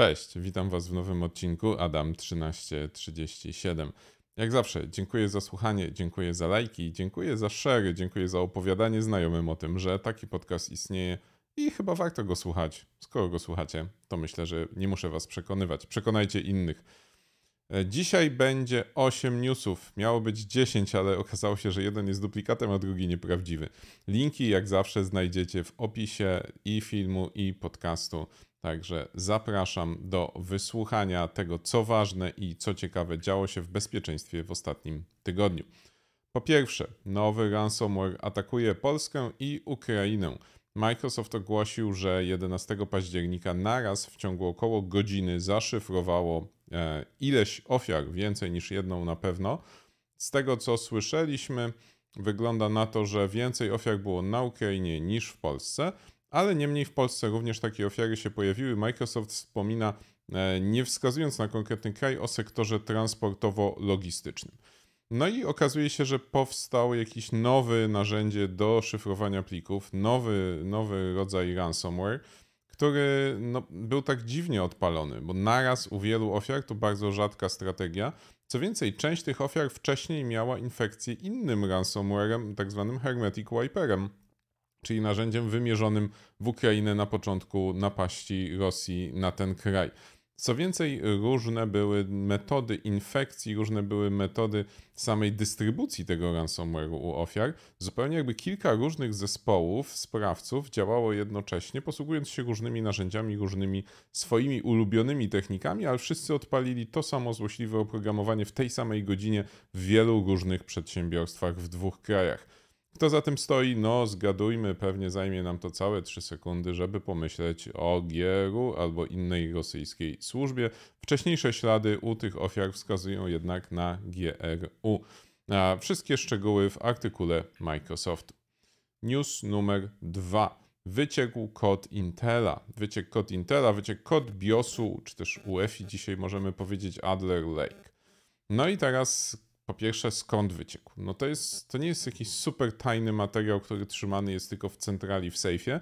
Cześć, witam Was w nowym odcinku Adam 1337. Jak zawsze, dziękuję za słuchanie, dziękuję za lajki, dziękuję za share, dziękuję za opowiadanie znajomym o tym, że taki podcast istnieje i chyba warto go słuchać. Skoro go słuchacie, to myślę, że nie muszę Was przekonywać. Przekonajcie innych. E, dzisiaj będzie 8 newsów. Miało być 10, ale okazało się, że jeden jest duplikatem, a drugi nieprawdziwy. Linki, jak zawsze, znajdziecie w opisie i filmu, i podcastu. Także zapraszam do wysłuchania tego, co ważne i co ciekawe działo się w bezpieczeństwie w ostatnim tygodniu. Po pierwsze, nowy ransomware atakuje Polskę i Ukrainę. Microsoft ogłosił, że 11 października naraz w ciągu około godziny zaszyfrowało e, ileś ofiar, więcej niż jedną na pewno. Z tego co słyszeliśmy, wygląda na to, że więcej ofiar było na Ukrainie niż w Polsce, ale niemniej w Polsce również takie ofiary się pojawiły. Microsoft wspomina, e, nie wskazując na konkretny kraj, o sektorze transportowo-logistycznym. No i okazuje się, że powstał jakiś nowy narzędzie do szyfrowania plików, nowy, nowy rodzaj ransomware, który no, był tak dziwnie odpalony, bo naraz u wielu ofiar to bardzo rzadka strategia. Co więcej, część tych ofiar wcześniej miała infekcję innym ransomwarem, tak zwanym Hermetic Wiperem czyli narzędziem wymierzonym w Ukrainę na początku napaści Rosji na ten kraj. Co więcej, różne były metody infekcji, różne były metody samej dystrybucji tego ransomware'u u ofiar. Zupełnie jakby kilka różnych zespołów sprawców działało jednocześnie, posługując się różnymi narzędziami, różnymi swoimi ulubionymi technikami, ale wszyscy odpalili to samo złośliwe oprogramowanie w tej samej godzinie w wielu różnych przedsiębiorstwach w dwóch krajach. Kto za tym stoi? No, zgadujmy, pewnie zajmie nam to całe 3 sekundy, żeby pomyśleć o Gieru albo innej rosyjskiej służbie. Wcześniejsze ślady u tych ofiar wskazują jednak na GRU. A wszystkie szczegóły w artykule Microsoftu. News numer 2 wyciekł kod Intela. Wyciekł kod Intela, wyciekł kod BIOSu, czy też UEFI dzisiaj możemy powiedzieć Adler Lake. No i teraz po pierwsze, skąd wyciekł? No to, jest, to nie jest jakiś super tajny materiał, który trzymany jest tylko w centrali, w sejfie.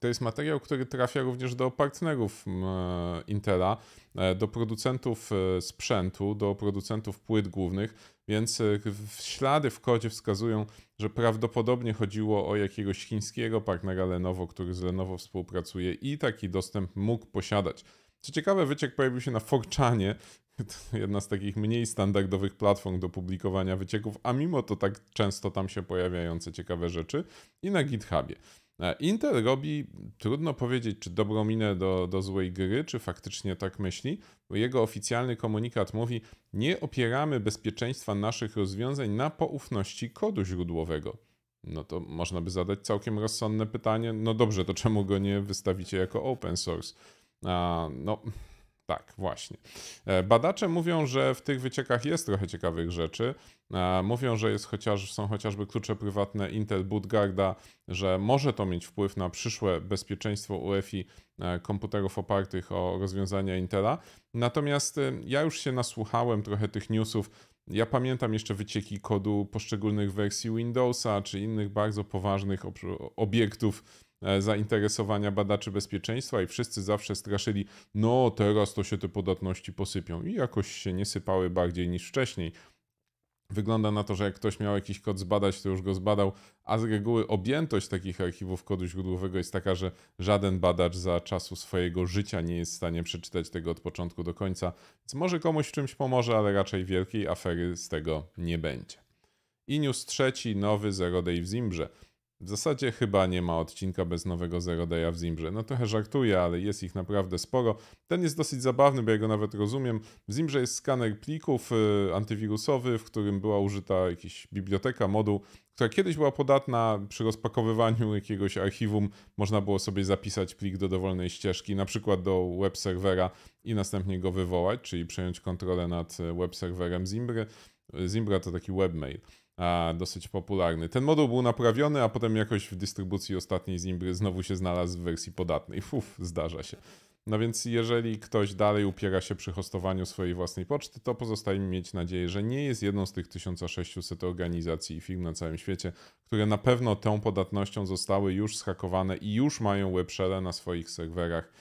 To jest materiał, który trafia również do partnerów Intela, e, do producentów e, sprzętu, do producentów płyt głównych, więc e, ślady w kodzie wskazują, że prawdopodobnie chodziło o jakiegoś chińskiego partnera Lenovo, który z Lenovo współpracuje i taki dostęp mógł posiadać. Co ciekawe, wyciek pojawił się na Forczanie, jedna z takich mniej standardowych platform do publikowania wycieków, a mimo to tak często tam się pojawiające ciekawe rzeczy i na GitHubie. E, Intel robi, trudno powiedzieć, czy dobrą minę do, do złej gry, czy faktycznie tak myśli, bo jego oficjalny komunikat mówi, nie opieramy bezpieczeństwa naszych rozwiązań na poufności kodu źródłowego. No to można by zadać całkiem rozsądne pytanie, no dobrze, to czemu go nie wystawicie jako open source? no, tak, właśnie. E, badacze mówią, że w tych wyciekach jest trochę ciekawych rzeczy. E, mówią, że jest chociaż, są chociażby klucze prywatne Intel Budgarda, że może to mieć wpływ na przyszłe bezpieczeństwo UEFI e, komputerów opartych o rozwiązania Intela. Natomiast ja już się nasłuchałem trochę tych newsów. Ja pamiętam jeszcze wycieki kodu poszczególnych wersji Windowsa czy innych bardzo poważnych obiektów E, zainteresowania badaczy bezpieczeństwa i wszyscy zawsze straszyli, no teraz to się te podatności posypią i jakoś się nie sypały bardziej niż wcześniej. Wygląda na to, że jak ktoś miał jakiś kod zbadać, to już go zbadał, a z reguły objętość takich archiwów kodu źródłowego jest taka, że żaden badacz za czasu swojego życia nie jest w stanie przeczytać tego od początku do końca, więc może komuś w czymś pomoże, ale raczej wielkiej afery z tego nie będzie. I trzeci, nowy Zero Day w Zimbrze. W zasadzie chyba nie ma odcinka bez nowego Zero Day'a w Zimbrze. No trochę żartuję, ale jest ich naprawdę sporo. Ten jest dosyć zabawny, bo ja go nawet rozumiem. W Zimbrze jest skaner plików antywirusowych, antywirusowy, w którym była użyta jakaś biblioteka, moduł, która kiedyś była podatna. Przy rozpakowywaniu jakiegoś archiwum można było sobie zapisać plik do dowolnej ścieżki, na przykład do web serwera i następnie go wywołać, czyli przejąć kontrolę nad y, web serwerem Zimbry. Zimbra to taki webmail a, dosyć popularny. Ten moduł był naprawiony, a potem jakoś w dystrybucji ostatniej z nim znowu się znalazł w wersji podatnej. Uf, zdarza się. No więc jeżeli ktoś dalej upiera się przy hostowaniu swojej własnej poczty, to pozostaje mi mieć nadzieję, że nie jest jedną z tych 1600 organizacji i firm na całym świecie, które na pewno tą podatnością zostały już zhakowane i już mają webshare na swoich serwerach.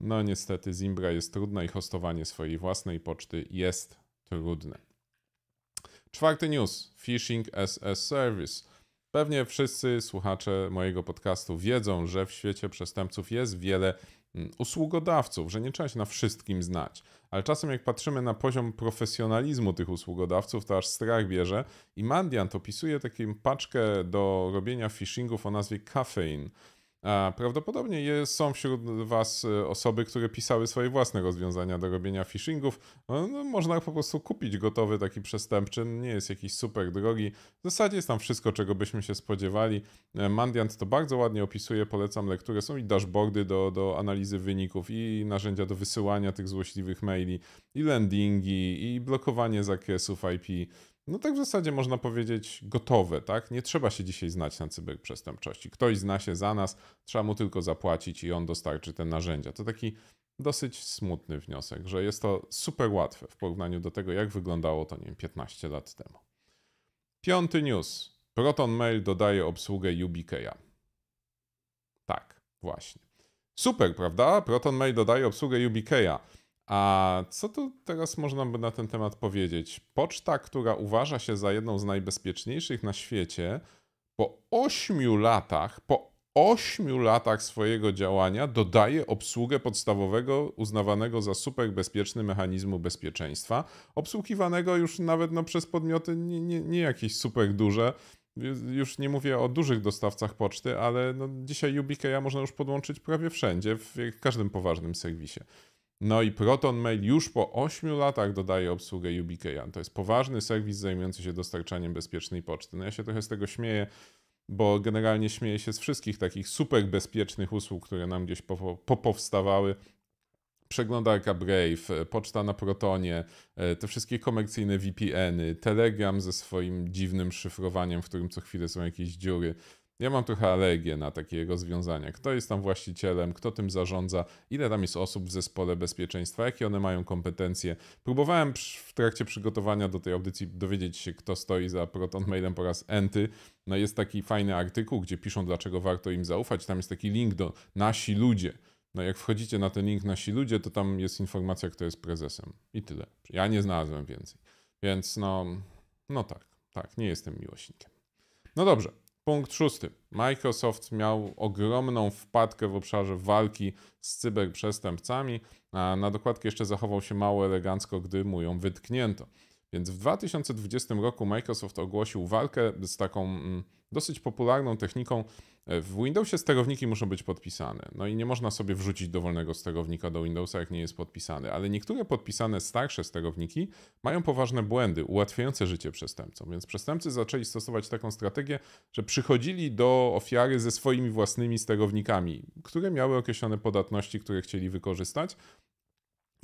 No niestety Zimbra jest trudna i hostowanie swojej własnej poczty jest trudne. Czwarty news: Phishing as a Service. Pewnie wszyscy słuchacze mojego podcastu wiedzą, że w świecie przestępców jest wiele mm, usługodawców, że nie trzeba się na wszystkim znać. Ale czasem jak patrzymy na poziom profesjonalizmu tych usługodawców, to aż strach bierze. I Mandiant opisuje taką paczkę do robienia phishingów o nazwie Caffeine. Prawdopodobnie są wśród Was y, osoby, które pisały swoje własne rozwiązania do robienia phishingów. No, no, można po prostu kupić gotowy taki przestępczy, nie jest jakiś super drogi. W zasadzie jest tam wszystko, czego byśmy się spodziewali. E, Mandiant to bardzo ładnie opisuje, polecam lekturę. Są i dashboardy do, do analizy wyników, i narzędzia do wysyłania tych złośliwych maili, i landingi, i blokowanie zakresów IP no tak w zasadzie można powiedzieć, gotowe, tak? Nie trzeba się dzisiaj znać na cyberprzestępczości. Ktoś zna się za nas, trzeba mu tylko zapłacić i on dostarczy te narzędzia. To taki dosyć smutny wniosek, że jest to super łatwe w porównaniu do tego, jak wyglądało to, nie wiem, 15 lat temu. Piąty news. Proton Mail dodaje obsługę YubiKeya. Tak, właśnie. Super, prawda? Proton Mail dodaje obsługę YubiKeya. A co tu teraz można by na ten temat powiedzieć? Poczta, która uważa się za jedną z najbezpieczniejszych na świecie, po 8 latach, po 8 latach swojego działania dodaje obsługę podstawowego, uznawanego za superbezpieczny mechanizmu bezpieczeństwa, obsługiwanego już nawet no, przez podmioty nie, nie, nie jakieś super duże. Już nie mówię o dużych dostawcach poczty, ale no, dzisiaj UBK'a można już podłączyć prawie wszędzie, w każdym poważnym serwisie. No i Proton Mail już po 8 latach dodaje obsługę YubiKeyan. To jest poważny serwis zajmujący się dostarczaniem bezpiecznej poczty. No ja się trochę z tego śmieję, bo generalnie śmieję się z wszystkich takich super bezpiecznych usług, które nam gdzieś popowstawały. Przeglądarka Brave, e, poczta na Protonie, e, te wszystkie komercyjne VPN-y, Telegram ze swoim dziwnym szyfrowaniem, w którym co chwilę są jakieś dziury ja mam trochę alergię na takie rozwiązania. Kto jest tam właścicielem, kto tym zarządza, ile tam jest osób w zespole bezpieczeństwa, jakie one mają kompetencje. Próbowałem w trakcie przygotowania do tej audycji dowiedzieć się, kto stoi za Proton Mailem po raz enty. No jest taki fajny artykuł, gdzie piszą, dlaczego warto im zaufać. Tam jest taki link do nasi ludzie. No jak wchodzicie na ten link nasi ludzie, to tam jest informacja, kto jest prezesem. I tyle. Ja nie znalazłem więcej. Więc no, no tak, tak, nie jestem miłośnikiem. No dobrze, Punkt szósty. Microsoft miał ogromną wpadkę w obszarze walki z cyberprzestępcami. Na dokładkę jeszcze zachował się mało elegancko, gdy mu ją wytknięto. Więc w 2020 roku Microsoft ogłosił walkę z taką mm, dosyć popularną techniką. E, w Windowsie sterowniki muszą być podpisane. No i nie można sobie wrzucić dowolnego sterownika do Windowsa, jak nie jest podpisany. Ale niektóre podpisane starsze sterowniki mają poważne błędy ułatwiające życie przestępcom. Więc przestępcy zaczęli stosować taką strategię, że przychodzili do ofiary ze swoimi własnymi sterownikami, które miały określone podatności, które chcieli wykorzystać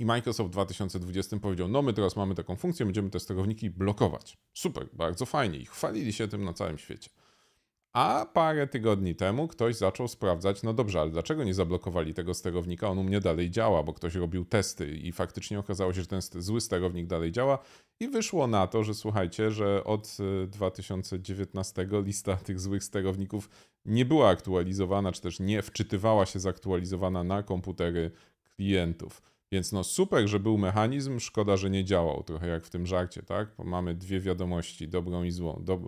i Microsoft w 2020 powiedział, no my teraz mamy taką funkcję, będziemy te sterowniki blokować. Super, bardzo fajnie i chwalili się tym na całym świecie. A parę tygodni temu ktoś zaczął sprawdzać, no dobrze, ale dlaczego nie zablokowali tego sterownika? On u mnie dalej działa, bo ktoś robił testy i faktycznie okazało się, że ten zły sterownik dalej działa. I wyszło na to, że słuchajcie, że od 2019 y, lista tych złych sterowników nie była aktualizowana, czy też nie wczytywała się zaktualizowana na komputery klientów. Więc no super, że był mechanizm, szkoda, że nie działał, trochę jak w tym żarcie, tak? Bo mamy dwie wiadomości, dobrą i złą. Dob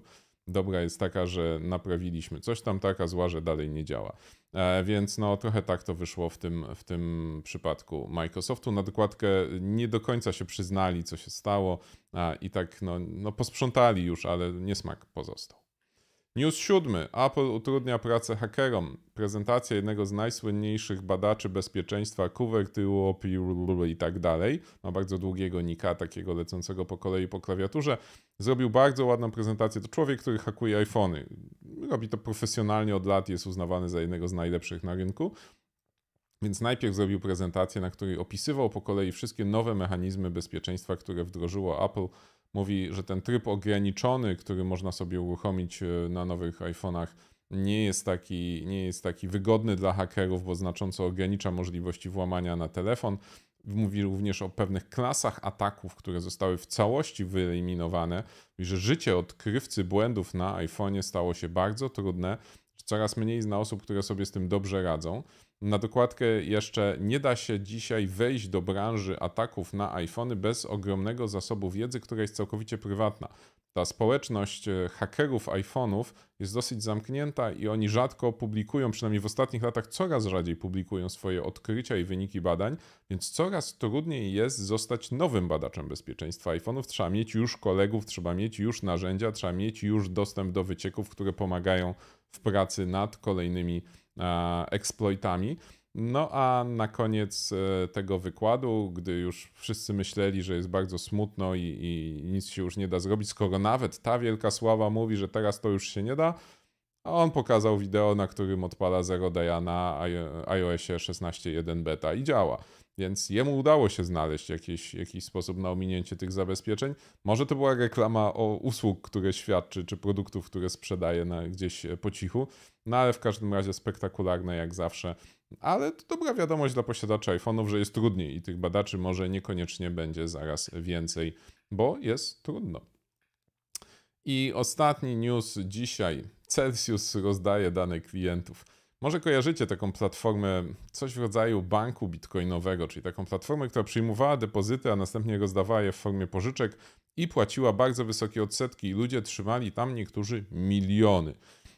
dobra jest taka, że naprawiliśmy coś tam, taka zła, że dalej nie działa. E, więc no trochę tak to wyszło w tym, w tym przypadku Microsoftu. Na dokładkę nie do końca się przyznali, co się stało i tak no, no posprzątali już, ale niesmak pozostał. News siódmy. Apple utrudnia pracę hakerom. Prezentacja jednego z najsłynniejszych badaczy bezpieczeństwa Kuwertyłopi i tak dalej. Ma bardzo długiego nika, takiego lecącego po kolei po klawiaturze. Zrobił bardzo ładną prezentację. To człowiek, który hakuje iPhony. Robi to profesjonalnie od lat, jest uznawany za jednego z najlepszych na rynku. Więc najpierw zrobił prezentację, na której opisywał po kolei wszystkie nowe mechanizmy bezpieczeństwa, które wdrożyło Apple mówi, że ten tryb ograniczony, który można sobie uruchomić e, na nowych iPhone'ach, nie jest, taki, nie jest taki wygodny dla hakerów, bo znacząco ogranicza możliwości włamania na telefon. Mówi również o pewnych klasach ataków, które zostały w całości wyeliminowane, i że życie odkrywcy błędów na iPhone'ie stało się bardzo trudne, coraz mniej zna osób, które sobie z tym dobrze radzą. Na dokładkę jeszcze nie da się dzisiaj wejść do branży ataków na iPhony bez ogromnego zasobu wiedzy, która jest całkowicie prywatna. Ta społeczność e, hakerów iPhone'ów jest dosyć zamknięta i oni rzadko publikują, przynajmniej w ostatnich latach coraz rzadziej publikują swoje odkrycia i wyniki badań, więc coraz trudniej jest zostać nowym badaczem bezpieczeństwa iPhone'ów. Trzeba mieć już kolegów, trzeba mieć już narzędzia, trzeba mieć już dostęp do wycieków, które pomagają w pracy nad kolejnymi exploitami. No a na koniec e, tego wykładu, gdy już wszyscy myśleli, że jest bardzo smutno i, i, nic się już nie da zrobić, skoro nawet ta wielka sława mówi, że teraz to już się nie da, a on pokazał wideo, na którym odpala Zero Dayana na iOSie 16.1 beta i działa. Więc jemu udało się znaleźć jakiś, jakiś sposób na ominięcie tych zabezpieczeń. Może to była reklama o usług, które świadczy, czy produktów, które sprzedaje na, gdzieś e, po cichu, no ale w każdym razie spektakularne jak zawsze. Ale to dobra wiadomość dla posiadaczy iPhone'ów, że jest trudniej i tych badaczy może niekoniecznie będzie zaraz więcej, bo jest trudno. I ostatni news dzisiaj. Celsius rozdaje dane klientów. Może kojarzycie taką platformę, coś w rodzaju banku bitcoinowego, czyli taką platformę, która przyjmowała depozyty, a następnie rozdawała je w formie pożyczek i płaciła bardzo wysokie odsetki, i ludzie trzymali tam niektórzy miliony.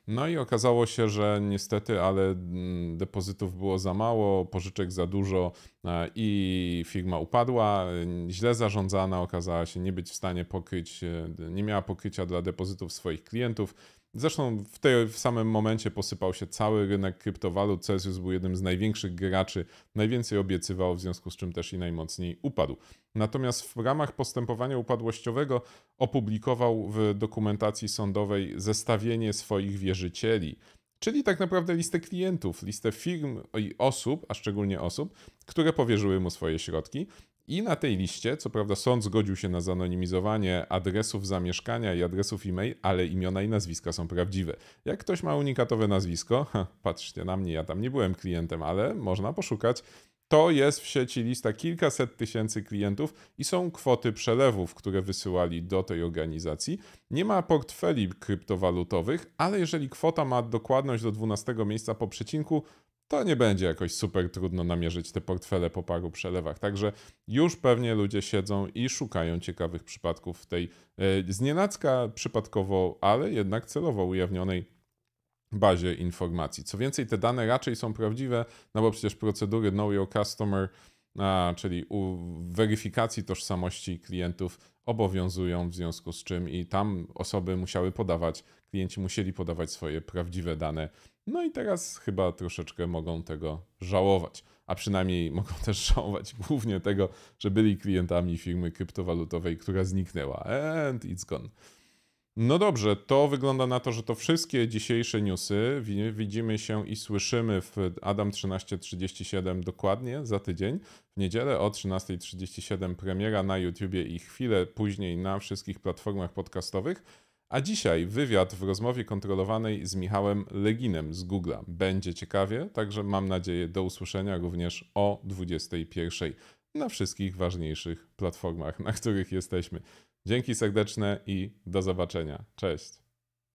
No i okazało się, że niestety, ale mm, depozytów było za mało, pożyczek za dużo e, i firma upadła, e, źle zarządzana, okazała się nie być w stanie pokryć, e, nie miała pokrycia dla depozytów swoich klientów Zresztą w, tym samym momencie posypał się cały rynek kryptowalut. Celsius był jednym z największych graczy, najwięcej obiecywał, w związku z czym też i najmocniej upadł. Natomiast w ramach postępowania upadłościowego opublikował w dokumentacji sądowej zestawienie swoich wierzycieli, czyli tak naprawdę listę klientów, listę firm i osób, a szczególnie osób, które powierzyły mu swoje środki. I na tej liście, co prawda sąd zgodził się na zanonimizowanie adresów zamieszkania i adresów e-mail, ale imiona i nazwiska są prawdziwe. Jak ktoś ma unikatowe nazwisko, ha, patrzcie na mnie, ja tam nie byłem klientem, ale można poszukać. To jest w sieci lista kilkaset tysięcy klientów i są kwoty przelewów, które wysyłali do tej organizacji. Nie ma portfeli kryptowalutowych, ale jeżeli kwota ma dokładność do 12 miejsca po przecinku, to nie będzie jakoś super trudno namierzyć te portfele po paru przelewach. Także już pewnie ludzie siedzą i szukają ciekawych przypadków w tej e, znienacka przypadkowo, ale jednak celowo ujawnionej bazie informacji. Co więcej, te dane raczej są prawdziwe, no bo przecież procedury Know Your Customer, a, czyli u weryfikacji tożsamości klientów obowiązują, w związku z czym i tam osoby musiały podawać, klienci musieli podawać swoje prawdziwe dane. No i teraz chyba troszeczkę mogą tego żałować, a przynajmniej mogą też żałować głównie tego, że byli klientami firmy kryptowalutowej, która zniknęła. And it's gone. No dobrze, to wygląda na to, że to wszystkie dzisiejsze newsy. Widzimy się i słyszymy w Adam 1337 dokładnie za tydzień. W niedzielę o 13.37 premiera na YouTubie i chwilę później na wszystkich platformach podcastowych. A dzisiaj wywiad w rozmowie kontrolowanej z Michałem Leginem z Google'a. Będzie ciekawie, także mam nadzieję do usłyszenia również o 21.00 na wszystkich ważniejszych platformach, na których jesteśmy. Dzięki serdeczne i do zobaczenia. Cześć.